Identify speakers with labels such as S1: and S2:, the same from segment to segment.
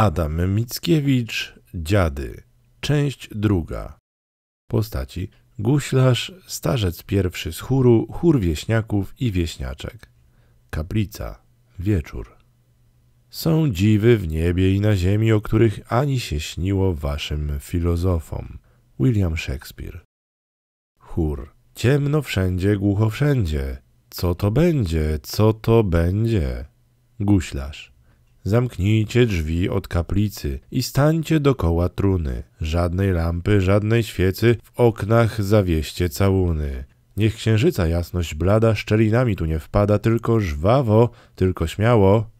S1: Adam Mickiewicz, Dziady, część druga. Postaci Guślarz, starzec pierwszy z chóru, chór wieśniaków i wieśniaczek. Kaplica, wieczór. Są dziwy w niebie i na ziemi, o których ani się śniło waszym filozofom. William Shakespeare. Chór. Ciemno wszędzie, głucho wszędzie. Co to będzie? Co to będzie? Guślarz. Zamknijcie drzwi od kaplicy i stańcie dokoła truny. Żadnej lampy, żadnej świecy, w oknach zawieście całuny. Niech księżyca jasność blada szczelinami tu nie wpada, tylko żwawo, tylko śmiało.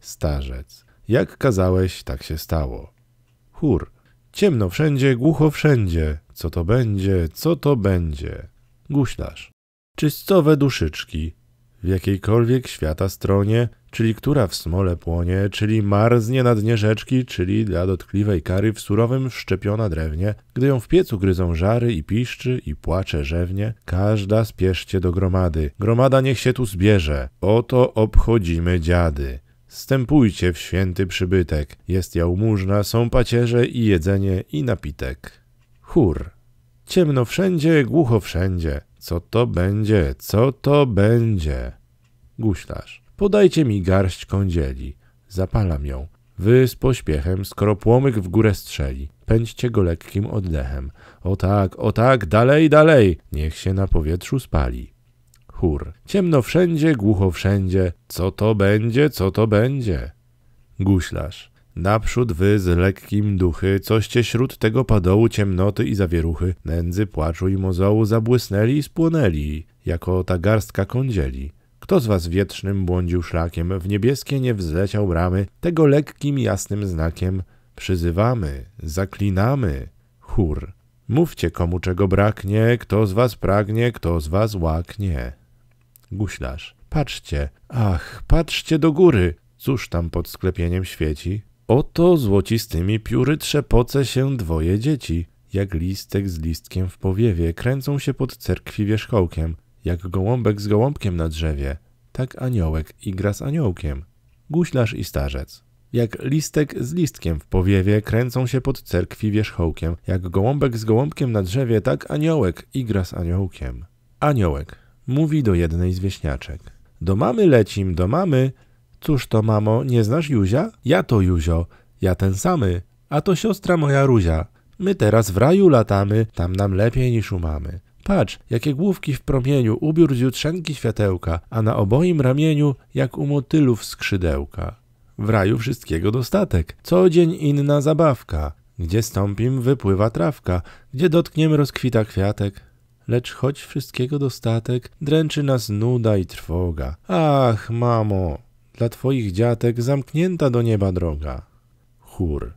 S1: Starzec. Jak kazałeś, tak się stało. Chór. Ciemno wszędzie, głucho wszędzie. Co to będzie, co to będzie? Guślarz. Czystowe duszyczki, w jakiejkolwiek świata stronie, czyli która w smole płonie, czyli marznie na dnie rzeczki, czyli dla dotkliwej kary w surowym wszczepiona drewnie, gdy ją w piecu gryzą żary i piszczy i płacze rzewnie, każda spieszcie do gromady, gromada niech się tu zbierze, oto obchodzimy dziady. Stępujcie w święty przybytek, jest jałmużna, są pacierze i jedzenie i napitek. Chór. Ciemno wszędzie, głucho wszędzie, co to będzie? Co to będzie? Guślarz. Podajcie mi garść kądzieli. Zapalam ją. Wy z pośpiechem, skoro płomyk w górę strzeli. Pędźcie go lekkim oddechem. O tak, o tak, dalej, dalej. Niech się na powietrzu spali. Chór. Ciemno wszędzie, głucho wszędzie. Co to będzie, co to będzie? Guślarz. Naprzód wy z lekkim duchy, coście śród tego padołu ciemnoty i zawieruchy, nędzy, płaczu i mozołu zabłysnęli i spłonęli, jako ta garstka kądzieli. Kto z was wietrznym błądził szlakiem, w niebieskie nie wzleciał bramy, tego lekkim jasnym znakiem przyzywamy, zaklinamy. Chór. Mówcie komu czego braknie, kto z was pragnie, kto z was łaknie. Guślarz. Patrzcie, ach, patrzcie do góry, cóż tam pod sklepieniem świeci? Oto złocistymi pióry trzepoce się dwoje dzieci, jak listek z listkiem w powiewie, kręcą się pod cerkwi wierzchołkiem, jak gołąbek z gołąbkiem na drzewie, tak aniołek igra z aniołkiem, guślarz i starzec. Jak listek z listkiem w powiewie kręcą się pod cerkwi wierzchołkiem, jak gołąbek z gołąbkiem na drzewie, tak aniołek igra z aniołkiem. Aniołek mówi do jednej z wieśniaczek. Do mamy lecim, do mamy, Cóż to, mamo, nie znasz Józia? Ja to Józio, ja ten samy, a to siostra moja Ruzia. My teraz w raju latamy, tam nam lepiej niż u mamy. Patrz, jakie główki w promieniu, ubiór z jutrzenki światełka, a na oboim ramieniu jak u motylów skrzydełka. W raju wszystkiego dostatek, co dzień inna zabawka. Gdzie stąpim wypływa trawka, gdzie dotkniem rozkwita kwiatek. Lecz choć wszystkiego dostatek, dręczy nas nuda i trwoga. Ach, mamo! dla twoich dziatek zamknięta do nieba droga. Chór.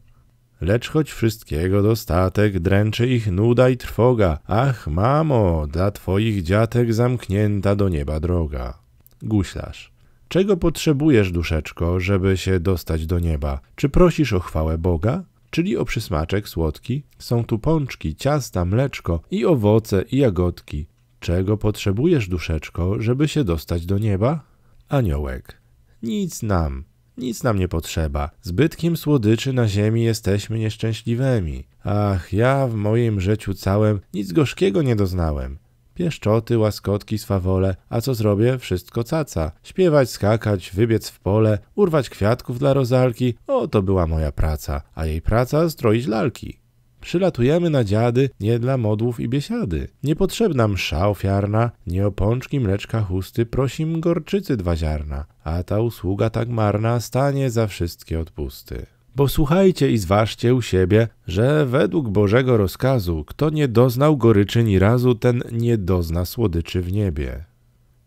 S1: Lecz choć wszystkiego dostatek, dręczy ich nuda i trwoga. Ach, mamo, dla twoich dziatek zamknięta do nieba droga. Guślarz. Czego potrzebujesz, duszeczko, żeby się dostać do nieba? Czy prosisz o chwałę Boga? Czyli o przysmaczek słodki? Są tu pączki, ciasta, mleczko i owoce i jagodki. Czego potrzebujesz, duszeczko, żeby się dostać do nieba? Aniołek. Nic nam, nic nam nie potrzeba. Zbytkiem słodyczy na ziemi jesteśmy nieszczęśliwymi. Ach, ja w moim życiu całym nic gorzkiego nie doznałem. Pieszczoty, łaskotki, swawole, a co zrobię? Wszystko caca. Śpiewać, skakać, wybiec w pole, urwać kwiatków dla rozalki, oto była moja praca, a jej praca stroić lalki. Przylatujemy na dziady nie dla modłów i biesiady. Niepotrzebna msza ofiarna, nie o pączki mleczka chusty, prosim gorczycy dwa ziarna, a ta usługa tak marna stanie za wszystkie odpusty. Bo słuchajcie i zważcie u siebie, że według Bożego rozkazu, kto nie doznał goryczy ni razu, ten nie dozna słodyczy w niebie.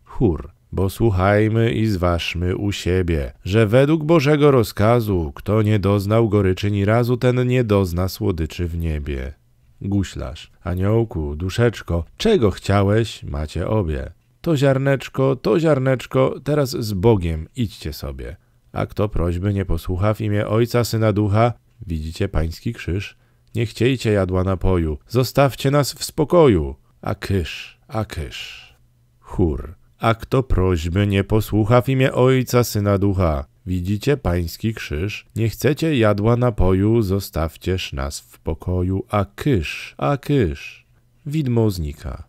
S1: Chór. Bo słuchajmy i zważmy u siebie, że według Bożego rozkazu, kto nie doznał goryczy ni razu, ten nie dozna słodyczy w niebie. Guślarz, aniołku, duszeczko, czego chciałeś, macie obie. To ziarneczko, to ziarneczko, teraz z Bogiem idźcie sobie. A kto prośby nie posłucha w imię Ojca, Syna, Ducha, widzicie pański krzyż? Nie chciejcie jadła napoju, zostawcie nas w spokoju. A kysz, a kysz. Chór a kto prośby nie posłucha w imię Ojca, Syna, Ducha. Widzicie pański krzyż? Nie chcecie jadła napoju, zostawcież nas w pokoju, a kysz, a kysz. Widmo znika.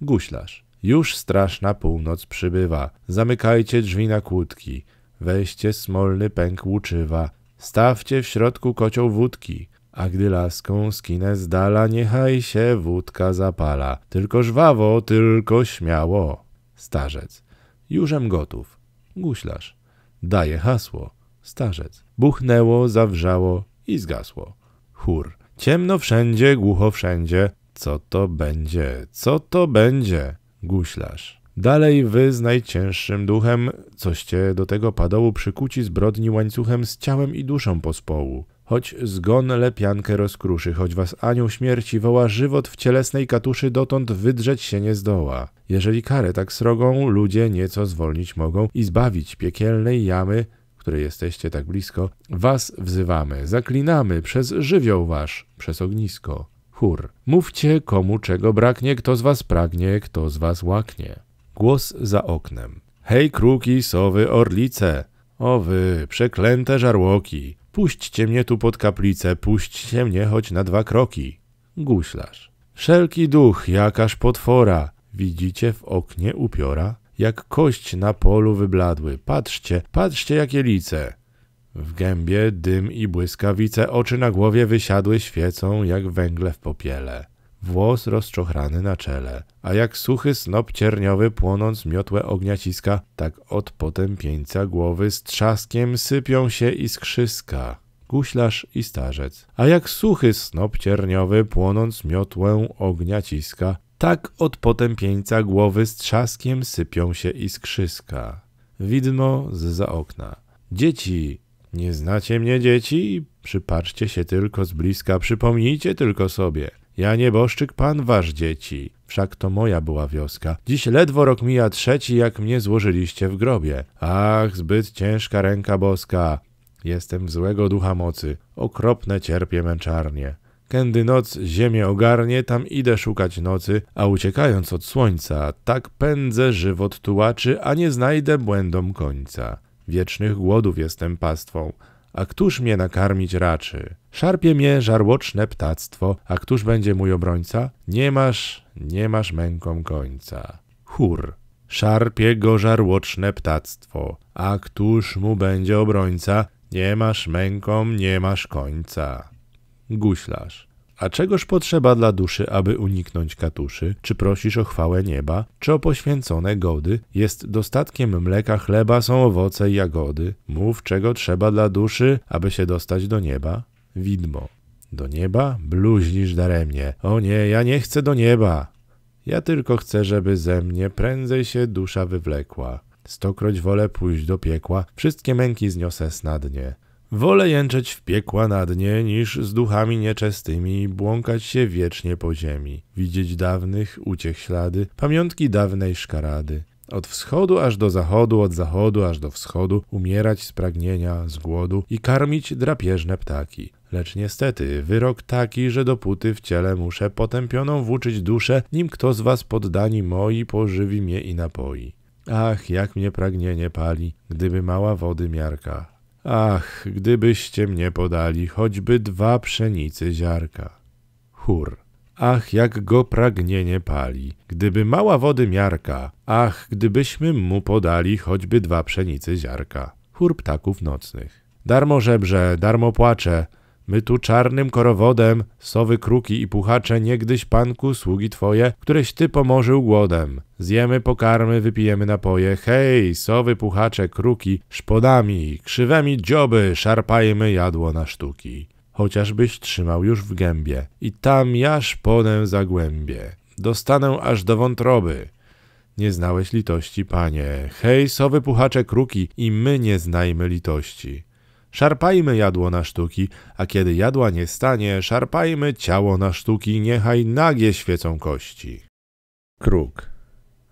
S1: Guślarz. Już straszna północ przybywa. Zamykajcie drzwi na kłódki. Weźcie smolny pęk łuczywa. Stawcie w środku kocioł wódki. A gdy laską skinę z dala, niechaj się wódka zapala. Tylko żwawo, tylko śmiało. Starzec. Jużem gotów. Guślarz. Daje hasło. Starzec. Buchnęło, zawrzało i zgasło. Chór. Ciemno wszędzie, głucho wszędzie. Co to będzie? Co to będzie? Guślarz. Dalej wy z najcięższym duchem, coście do tego padołu przykuci zbrodni łańcuchem z ciałem i duszą pospołu. Choć zgon lepiankę rozkruszy, choć was anioł śmierci woła, żywot w cielesnej katuszy dotąd wydrzeć się nie zdoła. Jeżeli karę tak srogą ludzie nieco zwolnić mogą i zbawić piekielnej jamy, której jesteście tak blisko, was wzywamy, zaklinamy przez żywioł wasz, przez ognisko. Chór. Mówcie komu czego braknie, kto z was pragnie, kto z was łaknie. Głos za oknem. Hej kruki, sowy, orlice! O wy, przeklęte żarłoki! Puśćcie mnie tu pod kaplicę, puśćcie mnie choć na dwa kroki. Guślarz. Wszelki duch, jakaż potwora. Widzicie w oknie upiora? Jak kość na polu wybladły. Patrzcie, patrzcie jakie lice. W gębie dym i błyskawice, oczy na głowie wysiadły świecą jak węgle w popiele włos rozczochrany na czele, a jak suchy snop cierniowy płonąc miotłe ognia ciska, tak od potępieńca głowy z trzaskiem sypią się iskrzyska. Guślarz i starzec. A jak suchy snop cierniowy płonąc miotłę ognia ciska, tak od potępieńca głowy z trzaskiem sypią się iskrzyska. Widmo z za okna. Dzieci! Nie znacie mnie, dzieci? Przypatrzcie się tylko z bliska, przypomnijcie tylko sobie. Ja nieboszczyk pan wasz dzieci. Wszak to moja była wioska. Dziś ledwo rok mija trzeci, jak mnie złożyliście w grobie. Ach, zbyt ciężka ręka boska. Jestem złego ducha mocy. Okropne cierpię męczarnie. Kędy noc ziemię ogarnie, tam idę szukać nocy, a uciekając od słońca, tak pędzę żywot tułaczy, a nie znajdę błędom końca. Wiecznych głodów jestem pastwą a któż mnie nakarmić raczy? Szarpie mnie żarłoczne ptactwo, a któż będzie mój obrońca? Nie masz, nie masz męką końca. Chór. Szarpie go żarłoczne ptactwo, a któż mu będzie obrońca? Nie masz męką, nie masz końca. Guślarz. A czegoż potrzeba dla duszy, aby uniknąć katuszy? Czy prosisz o chwałę nieba? Czy o poświęcone gody? Jest dostatkiem mleka, chleba, są owoce i jagody. Mów, czego trzeba dla duszy, aby się dostać do nieba? Widmo. Do nieba? Bluźnisz daremnie. O nie, ja nie chcę do nieba. Ja tylko chcę, żeby ze mnie prędzej się dusza wywlekła. Stokroć wolę pójść do piekła, wszystkie męki zniosę snadnie. Wolę jęczeć w piekła na dnie, niż z duchami nieczestymi błąkać się wiecznie po ziemi, widzieć dawnych uciech ślady, pamiątki dawnej szkarady. Od wschodu aż do zachodu, od zachodu aż do wschodu, umierać z pragnienia, z głodu i karmić drapieżne ptaki. Lecz niestety, wyrok taki, że dopóty w ciele muszę potępioną włóczyć duszę, nim kto z was poddani moi pożywi mnie i napoi. Ach, jak mnie pragnienie pali, gdyby mała wody miarka, Ach, gdybyście mnie podali choćby dwa pszenicy ziarka. Chór. Ach, jak go pragnienie pali, gdyby mała wody miarka. Ach, gdybyśmy mu podali choćby dwa pszenicy ziarka. Chór ptaków nocnych. Darmo żebrze, darmo płacze, My tu czarnym korowodem, sowy kruki i puchacze, niegdyś panku sługi twoje, któreś ty pomorzył głodem. Zjemy pokarmy, wypijemy napoje, hej, sowy, puchacze, kruki, szpodami, krzywemi dzioby, szarpajmy jadło na sztuki. Chociażbyś trzymał już w gębie i tam ja szponę zagłębię. Dostanę aż do wątroby. Nie znałeś litości, panie. Hej, sowy, puchacze, kruki i my nie znajmy litości. Szarpajmy jadło na sztuki, a kiedy jadła nie stanie, szarpajmy ciało na sztuki, niechaj nagie świecą kości. Kruk.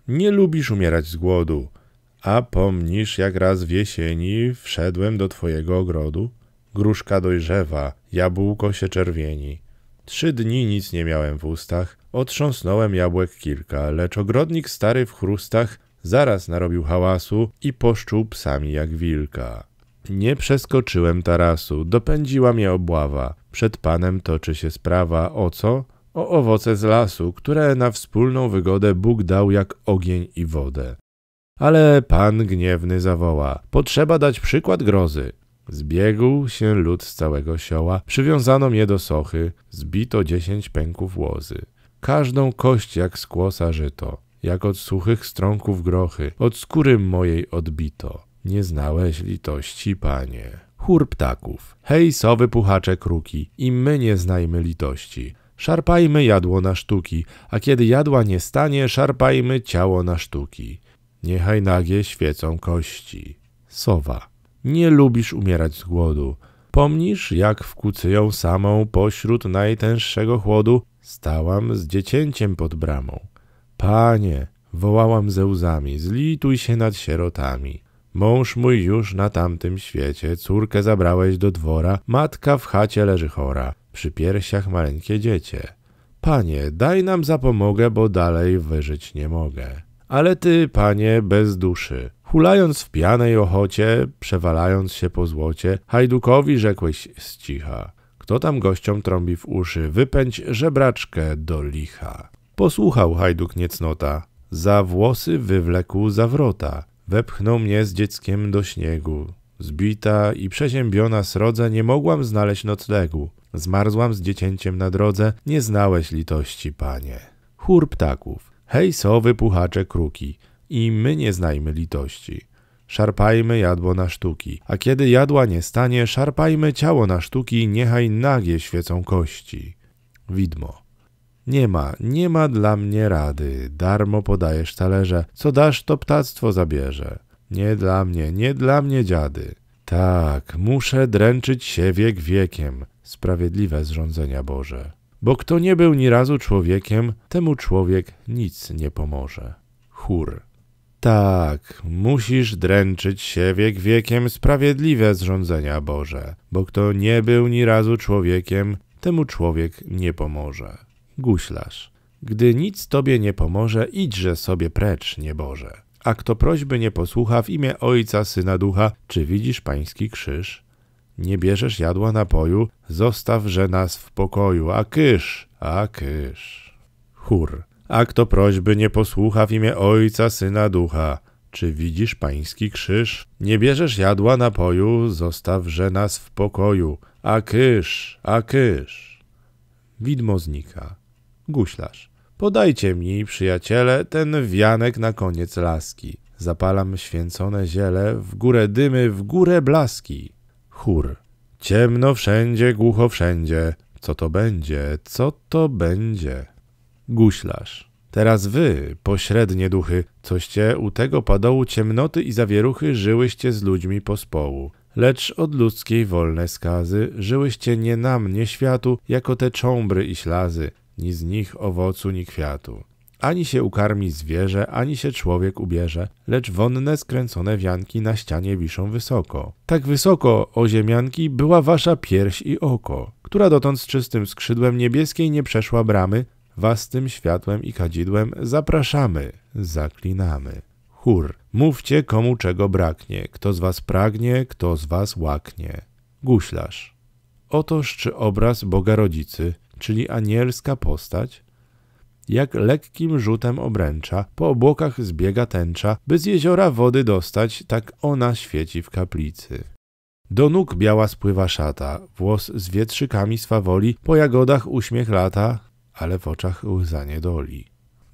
S1: Nie lubisz umierać z głodu, a pomnisz, jak raz w jesieni wszedłem do twojego ogrodu? Gruszka dojrzewa, jabłko się czerwieni. Trzy dni nic nie miałem w ustach, otrząsnąłem jabłek kilka, lecz ogrodnik stary w chrustach zaraz narobił hałasu i poszczuł psami jak wilka. Nie przeskoczyłem tarasu, dopędziła mnie obława. Przed panem toczy się sprawa o co? O owoce z lasu, które na wspólną wygodę Bóg dał jak ogień i wodę. Ale pan gniewny zawoła: Potrzeba dać przykład grozy. Zbiegł się lud z całego sioła, przywiązano mnie do sochy, zbito dziesięć pęków łozy. Każdą kość jak skłosa żyto, jak od suchych strąków grochy, od skóry mojej odbito. Nie znałeś litości, panie. Chór ptaków. Hej, sowy, puchacze, kruki. I my nie znajmy litości. Szarpajmy jadło na sztuki, a kiedy jadła nie stanie, szarpajmy ciało na sztuki. Niechaj nagie świecą kości. Sowa. Nie lubisz umierać z głodu. Pomnisz, jak w kucyją samą pośród najtęższego chłodu stałam z dziecięciem pod bramą. Panie, wołałam ze łzami, zlituj się nad sierotami. Mąż mój już na tamtym świecie, córkę zabrałeś do dwora, matka w chacie leży chora, przy piersiach maleńkie dziecię. Panie, daj nam zapomogę, bo dalej wyżyć nie mogę. Ale ty, panie, bez duszy, hulając w pianej ochocie, przewalając się po złocie, hajdukowi rzekłeś z cicha. Kto tam gościom trąbi w uszy, wypędź żebraczkę do licha. Posłuchał hajduk niecnota, za włosy wywlekł zawrota. Wepchnął mnie z dzieckiem do śniegu. Zbita i przeziębiona srodze nie mogłam znaleźć noclegu. Zmarzłam z dziecięciem na drodze, nie znałeś litości, panie. Chór ptaków. Hej sowy, puchacze, kruki. I my nie znajmy litości. Szarpajmy jadło na sztuki, a kiedy jadła nie stanie, szarpajmy ciało na sztuki, niechaj nagie świecą kości. Widmo. Nie ma, nie ma dla mnie rady. Darmo podajesz talerze. Co dasz, to ptactwo zabierze. Nie dla mnie, nie dla mnie dziady. Tak, muszę dręczyć się wiek wiekiem. Sprawiedliwe zrządzenia Boże. Bo kto nie był ni razu człowiekiem, temu człowiek nic nie pomoże. Chór. Tak, musisz dręczyć się wiek wiekiem sprawiedliwe zrządzenia Boże, bo kto nie był ni razu człowiekiem, temu człowiek nie pomoże guślarz. Gdy nic tobie nie pomoże, idźże sobie precz, nieboże. A kto prośby nie posłucha w imię Ojca, Syna, Ducha, czy widzisz pański krzyż? Nie bierzesz jadła napoju, zostawże nas w pokoju, a kysz, a kysz. Chór. A kto prośby nie posłucha w imię Ojca, Syna, Ducha, czy widzisz pański krzyż? Nie bierzesz jadła napoju, zostawże nas w pokoju, a kysz, a kysz. Widmo znika. Guślarz. Podajcie mi, przyjaciele, ten wianek na koniec laski. Zapalam święcone ziele, w górę dymy, w górę blaski. Chór. Ciemno wszędzie, głucho wszędzie. Co to będzie, co to będzie? Guślarz. Teraz wy, pośrednie duchy, coście u tego padołu ciemnoty i zawieruchy żyłyście z ludźmi pospołu. Lecz od ludzkiej wolne skazy żyłyście nie nam, nie światu, jako te cząbry i ślazy ni z nich owocu, ni kwiatu. Ani się ukarmi zwierzę, ani się człowiek ubierze, lecz wonne skręcone wianki na ścianie wiszą wysoko. Tak wysoko, o ziemianki, była wasza pierś i oko, która dotąd z czystym skrzydłem niebieskiej nie przeszła bramy, was tym światłem i kadzidłem zapraszamy, zaklinamy. Chór. Mówcie komu czego braknie, kto z was pragnie, kto z was łaknie. Guślarz. Otoż czy obraz Boga Rodzicy – czyli anielska postać, jak lekkim rzutem obręcza, po obłokach zbiega tęcza, by z jeziora wody dostać, tak ona świeci w kaplicy. Do nóg biała spływa szata, włos z wietrzykami swawoli, po jagodach uśmiech lata, ale w oczach łza nie doli.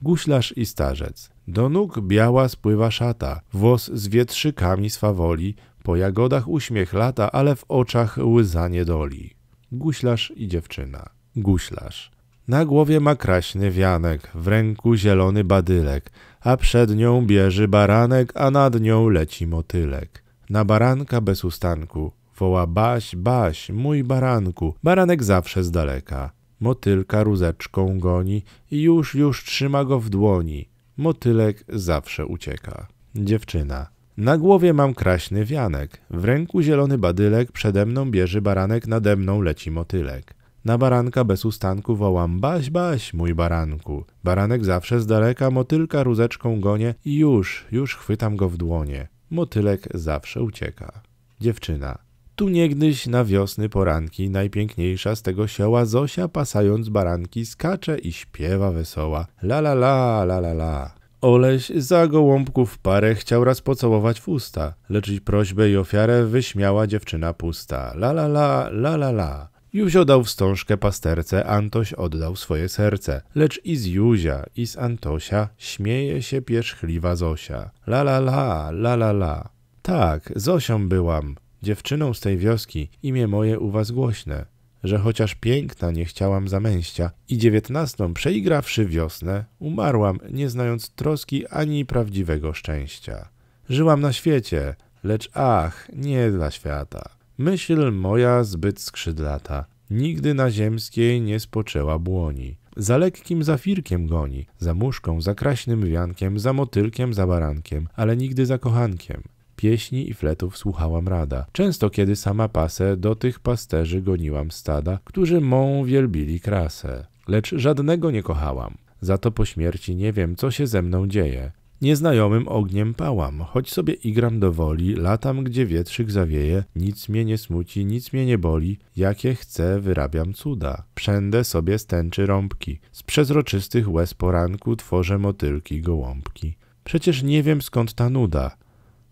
S1: Guślarz i starzec. Do nóg biała spływa szata, włos z wietrzykami swawoli, po jagodach uśmiech lata, ale w oczach łza nie doli. Guślarz i dziewczyna guślarz. Na głowie ma kraśny wianek, w ręku zielony badylek, a przed nią bierze baranek, a nad nią leci motylek. Na baranka bez ustanku woła Baś, Baś, mój baranku, baranek zawsze z daleka. Motylka rózeczką goni i już, już trzyma go w dłoni. Motylek zawsze ucieka. Dziewczyna. Na głowie mam kraśny wianek, w ręku zielony badylek, przede mną bierze baranek, nade mną leci motylek. Na baranka bez ustanku wołam Baś, baś, mój baranku. Baranek zawsze z daleka motylka rózeczką gonie i już, już chwytam go w dłonie. Motylek zawsze ucieka. Dziewczyna. Tu niegdyś na wiosny poranki najpiękniejsza z tego sioła Zosia pasając baranki skacze i śpiewa wesoła. La la la, la la la. Oleś za gołąbków parę chciał raz pocałować w usta, lecz i prośbę i ofiarę wyśmiała dziewczyna pusta. La la la, la la la. Józio dał wstążkę pasterce, Antoś oddał swoje serce. Lecz i z Józia, i z Antosia śmieje się pierzchliwa Zosia. La la la, la la la. Tak, Zosią byłam, dziewczyną z tej wioski, imię moje u was głośne. Że chociaż piękna nie chciałam zamęścia i dziewiętnastą przeigrawszy wiosnę, umarłam, nie znając troski ani prawdziwego szczęścia. Żyłam na świecie, lecz ach, nie dla świata. Myśl moja zbyt skrzydlata, nigdy na ziemskiej nie spoczęła błoni. Za lekkim zafirkiem goni, za muszką, za kraśnym wiankiem, za motylkiem, za barankiem, ale nigdy za kochankiem. Pieśni i fletów słuchałam rada. Często kiedy sama pasę, do tych pasterzy goniłam stada, którzy mą wielbili krasę. Lecz żadnego nie kochałam. Za to po śmierci nie wiem, co się ze mną dzieje. Nieznajomym ogniem pałam, choć sobie igram do woli, latam gdzie wietrzyk zawieje, nic mnie nie smuci, nic mnie nie boli, jakie chcę wyrabiam cuda. Przędę sobie stęczy rąbki, z przezroczystych łez poranku tworzę motylki gołąbki. Przecież nie wiem skąd ta nuda.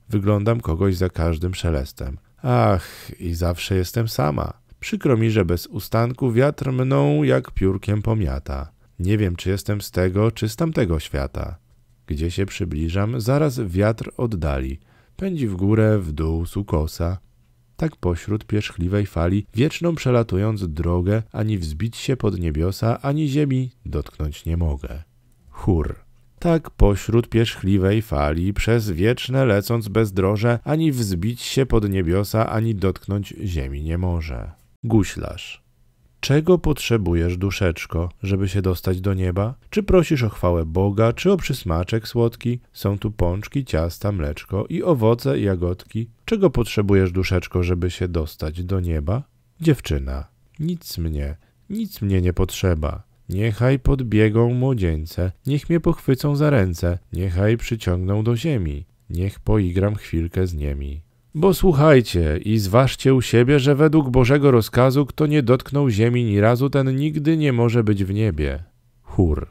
S1: Wyglądam kogoś za każdym szelestem. Ach, i zawsze jestem sama. Przykro mi, że bez ustanku wiatr mną jak piórkiem pomiata. Nie wiem, czy jestem z tego, czy z tamtego świata. Gdzie się przybliżam, zaraz wiatr oddali. Pędzi w górę, w dół, sukosa. Tak pośród pierzchliwej fali, wieczną przelatując drogę, ani wzbić się pod niebiosa, ani ziemi dotknąć nie mogę. Chór. Tak pośród pierzchliwej fali, przez wieczne lecąc bezdroże, ani wzbić się pod niebiosa, ani dotknąć ziemi nie może. Guślarz. Czego potrzebujesz, duszeczko, żeby się dostać do nieba? Czy prosisz o chwałę Boga, czy o przysmaczek słodki? Są tu pączki, ciasta, mleczko i owoce jagodki. Czego potrzebujesz, duszeczko, żeby się dostać do nieba? Dziewczyna, nic mnie, nic mnie nie potrzeba. Niechaj podbiegą młodzieńce, niech mnie pochwycą za ręce, niechaj przyciągną do ziemi, niech poigram chwilkę z niemi. Bo słuchajcie i zważcie u siebie, że według Bożego rozkazu, kto nie dotknął ziemi ni razu, ten nigdy nie może być w niebie. Chór.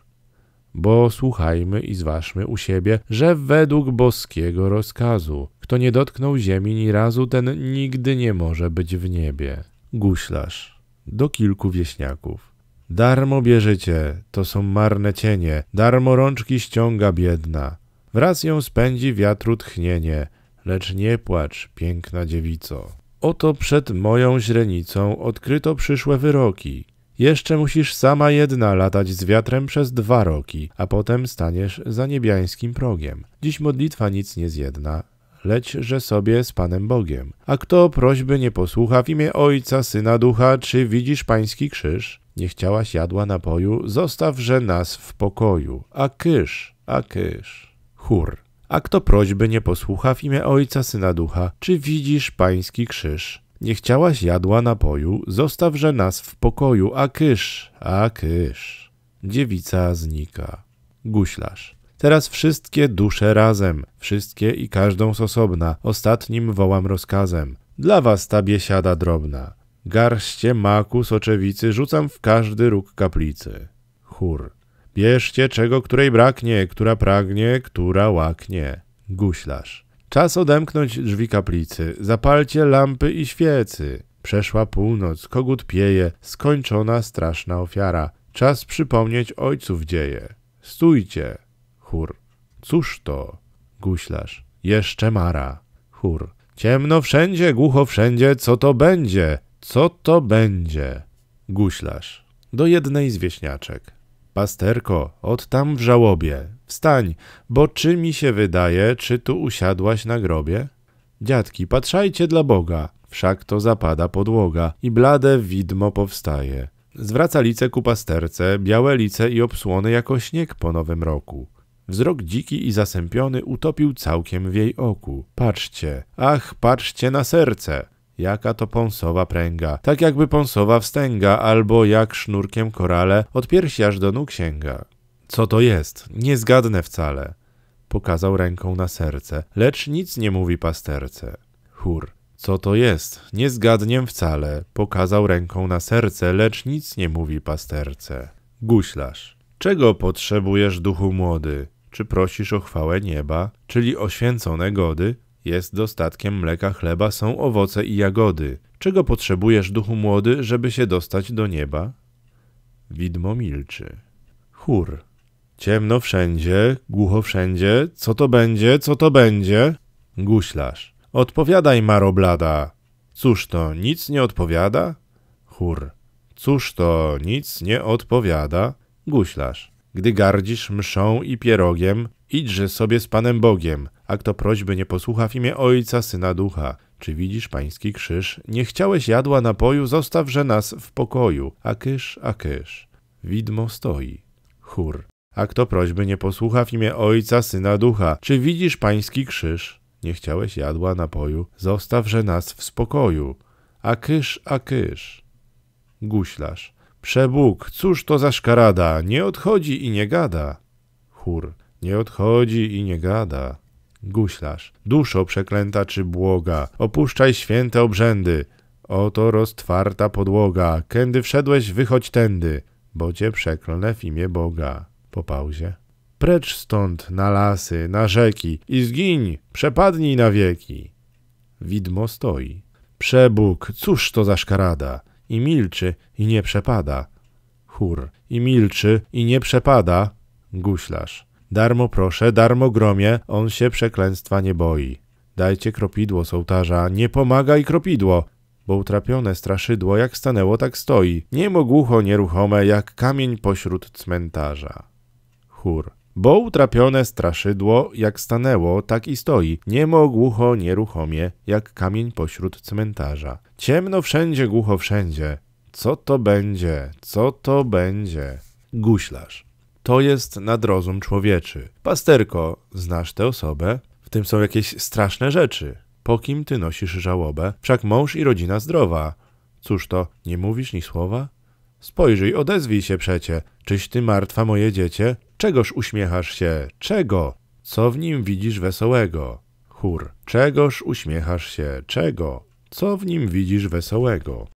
S1: Bo słuchajmy i zważmy u siebie, że według boskiego rozkazu, kto nie dotknął ziemi ni razu, ten nigdy nie może być w niebie. Guślarz. Do kilku wieśniaków. Darmo bierzecie, to są marne cienie, darmo rączki ściąga biedna. Wraz ją spędzi wiatru tchnienie – lecz nie płacz, piękna dziewico. Oto przed moją źrenicą odkryto przyszłe wyroki. Jeszcze musisz sama jedna latać z wiatrem przez dwa roki, a potem staniesz za niebiańskim progiem. Dziś modlitwa nic nie zjedna, leć że sobie z Panem Bogiem. A kto prośby nie posłucha w imię Ojca, Syna, Ducha, czy widzisz Pański krzyż? Nie chciałaś jadła napoju, zostawże nas w pokoju. A kysz, a kysz. Chór a kto prośby nie posłucha w imię Ojca Syna Ducha, czy widzisz pański krzyż? Nie chciałaś jadła napoju, zostawże nas w pokoju, a kysz, a kysz. Dziewica znika. Guślarz. Teraz wszystkie dusze razem, wszystkie i każdą z osobna, ostatnim wołam rozkazem. Dla was ta biesiada drobna. Garście maku soczewicy rzucam w każdy róg kaplicy. Chór. Bierzcie czego, której braknie, która pragnie, która łaknie. Guślarz. Czas odemknąć drzwi kaplicy, zapalcie lampy i świecy. Przeszła północ, kogut pieje, skończona straszna ofiara. Czas przypomnieć ojców dzieje. Stójcie! Chór. Cóż to? Guślarz. Jeszcze mara. Chór. Ciemno wszędzie, głucho wszędzie, co to będzie? Co to będzie? Guślarz. Do jednej z wieśniaczek. Pasterko, od tam w żałobie, wstań, bo czy mi się wydaje, czy tu usiadłaś na grobie? Dziadki, patrzajcie dla Boga, wszak to zapada podłoga i blade widmo powstaje. Zwraca lice ku pasterce, białe lice i obsłony jako śnieg po nowym roku. Wzrok dziki i zasępiony utopił całkiem w jej oku. Patrzcie, ach, patrzcie na serce! Jaka to ponsowa pręga. Tak jakby ponsowa wstęga, albo jak sznurkiem korale od piersi aż do nóg sięga. Co to jest? Nie zgadnę wcale. Pokazał ręką na serce, lecz nic nie mówi pasterce. Chór. Co to jest? Nie zgadnię wcale. Pokazał ręką na serce, lecz nic nie mówi pasterce. Guślarz. Czego potrzebujesz, duchu młody? Czy prosisz o chwałę nieba, czyli o święcone gody? Jest dostatkiem mleka, chleba, są owoce i jagody. Czego potrzebujesz, duchu młody, żeby się dostać do nieba? Widmo milczy. Chór. Ciemno wszędzie, głucho wszędzie, co to będzie, co to będzie? Guślarz. Odpowiadaj, maroblada. Cóż to, nic nie odpowiada? Chór. Cóż to, nic nie odpowiada? Guślarz. Gdy gardzisz mszą i pierogiem, Idźże sobie z Panem Bogiem, a kto prośby nie posłucha w imię Ojca, Syna, Ducha. Czy widzisz pański krzyż? Nie chciałeś jadła napoju, zostawże nas w pokoju. A kysz, a kysz. Widmo stoi. Chór. A kto prośby nie posłucha w imię Ojca, Syna, Ducha? Czy widzisz pański krzyż? Nie chciałeś jadła napoju, zostawże nas w spokoju. A kysz, a kysz. Guślarz. Przebóg, cóż to za szkarada, nie odchodzi i nie gada. Chór. Nie odchodzi i nie gada. Guślarz. Duszo przeklęta czy błoga, opuszczaj święte obrzędy. Oto roztwarta podłoga, kędy wszedłeś, wychodź tędy, bo cię przeklnę w imię Boga. Po pauzie. Precz stąd na lasy, na rzeki i zgiń, przepadnij na wieki. Widmo stoi. Przebóg, cóż to za szkarada? I milczy, i nie przepada. Chór. I milczy, i nie przepada. Guślarz. Darmo proszę, darmo gromie, on się przeklęstwa nie boi. Dajcie kropidło z ołtarza, nie pomagaj kropidło, bo utrapione straszydło jak stanęło tak stoi, niemogłucho, nieruchome jak kamień pośród cmentarza. Chór. Bo utrapione straszydło jak stanęło tak i stoi, niemogłucho, głucho nieruchomie jak kamień pośród cmentarza. Ciemno wszędzie, głucho wszędzie. Co to będzie? Co to będzie? Guślarz to jest nadrozum człowieczy. Pasterko, znasz tę osobę? W tym są jakieś straszne rzeczy. Po kim ty nosisz żałobę? Wszak mąż i rodzina zdrowa. Cóż to, nie mówisz ni słowa? Spojrzyj, odezwij się przecie. Czyś ty martwa moje dziecię? Czegoż uśmiechasz się? Czego? Co w nim widzisz wesołego? Chór. Czegoż uśmiechasz się? Czego? Co w nim widzisz wesołego?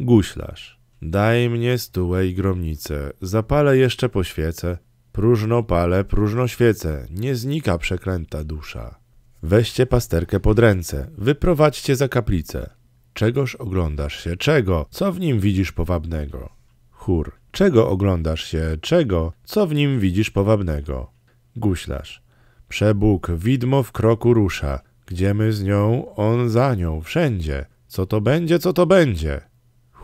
S1: Guślarz. Daj mnie stułę i gromnicę, zapalę jeszcze poświecę. Próżno palę, próżno świecę, nie znika przeklęta dusza. Weźcie pasterkę pod ręce, wyprowadźcie za kaplicę. Czegoż oglądasz się, czego? Co w nim widzisz powabnego? Chór. Czego oglądasz się, czego? Co w nim widzisz powabnego? Guślarz. Przebóg, widmo w kroku rusza. Gdzie my z nią, on za nią, wszędzie. Co to będzie, co to będzie?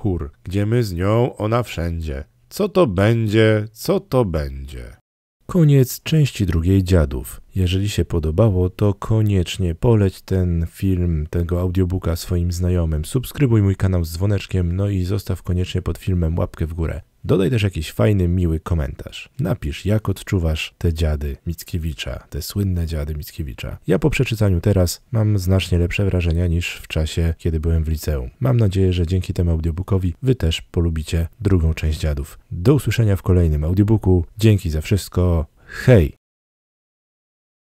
S1: chór, gdzie my z nią, ona wszędzie. Co to będzie, co to będzie. Koniec części drugiej Dziadów. Jeżeli się podobało, to koniecznie poleć ten film, tego audiobooka swoim znajomym. Subskrybuj mój kanał z dzwoneczkiem, no i zostaw koniecznie pod filmem łapkę w górę. Dodaj też jakiś fajny, miły komentarz. Napisz, jak odczuwasz te dziady Mickiewicza, te słynne dziady Mickiewicza. Ja po przeczytaniu teraz mam znacznie lepsze wrażenia niż w czasie, kiedy byłem w liceum. Mam nadzieję, że dzięki temu audiobookowi wy też polubicie drugą część dziadów. Do usłyszenia w kolejnym audiobooku. Dzięki za wszystko. Hej!